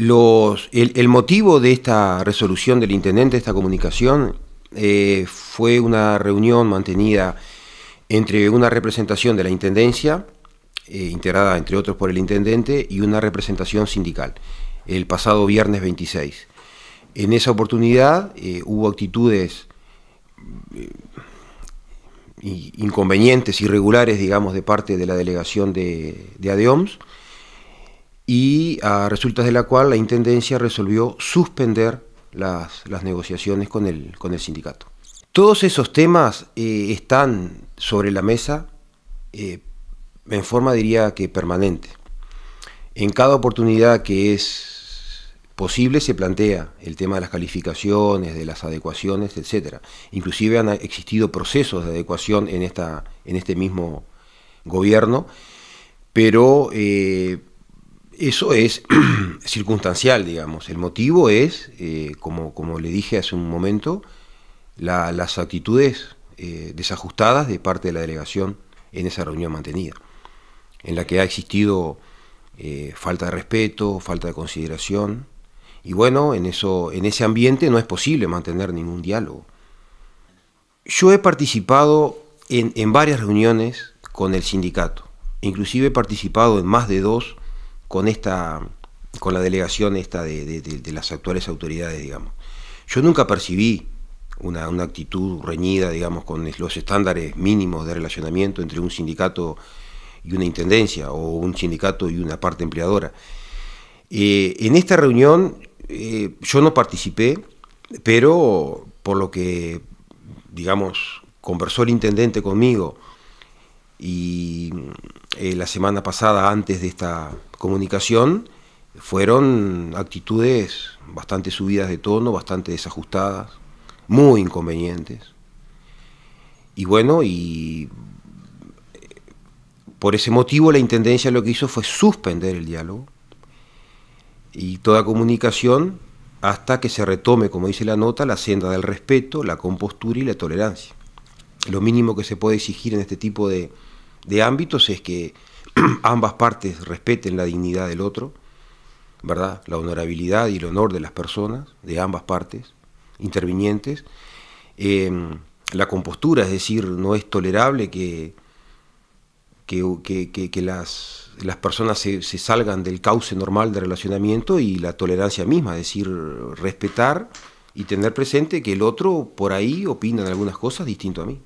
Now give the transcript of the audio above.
el, motivo de esta resolución del intendente, esta comunicación, eh, fue una reunión mantenida entre una representación de la intendencia, eh, integrada entre otros por el intendente, y una representación sindical, el pasado viernes 26. En esa oportunidad eh, hubo actitudes inconvenientes, irregulares, digamos, de parte de la delegación de, de ADEOMS y a ah, resultas de la cual la Intendencia resolvió suspender las, negociaciones con el, con el sindicato. Todos esos temas eh, están sobre la mesa eh, en forma, diría que, permanente. En cada oportunidad que es posible se plantea el tema de las calificaciones, de las adecuaciones, etc. Inclusive han existido procesos de adecuación en, esta, en este mismo gobierno, pero... Eh, eso es circunstancial, digamos. El motivo es, eh, como, le dije hace un momento, las actitudes eh, desajustadas de parte de la delegación en esa reunión mantenida, en la que ha existido eh, falta de respeto, falta de consideración, y bueno, en, eso, en ese ambiente no es posible mantener ningún diálogo. Yo he participado en, en varias reuniones con el sindicato, inclusive he participado en más de dos con esta con la delegación esta de, las actuales autoridades, digamos. Yo nunca percibí una, actitud reñida, digamos, con los estándares mínimos de relacionamiento entre un sindicato y una intendencia, o un sindicato y una parte empleadora. Eh, en esta reunión eh, yo no participé, pero por lo que, digamos, conversó el intendente conmigo y eh, la semana pasada antes de esta comunicación fueron actitudes bastante subidas de tono, bastante desajustadas, muy inconvenientes. Y bueno, y eh, por ese motivo la Intendencia lo que hizo fue suspender el diálogo y toda comunicación hasta que se retome, como dice la nota, la senda del respeto, la compostura y la tolerancia. Lo mínimo que se puede exigir en este tipo de, de ámbitos es que ambas partes respeten la dignidad del otro, ¿verdad? La honorabilidad y el honor de las personas, de ambas partes intervinientes. Em, la compostura, es decir, no es tolerable que, que, las, las, personas se, salgan del cauce normal de relacionamiento y la tolerancia misma, es decir, respetar y tener presente que el otro por ahí opina en algunas cosas distinto a mí.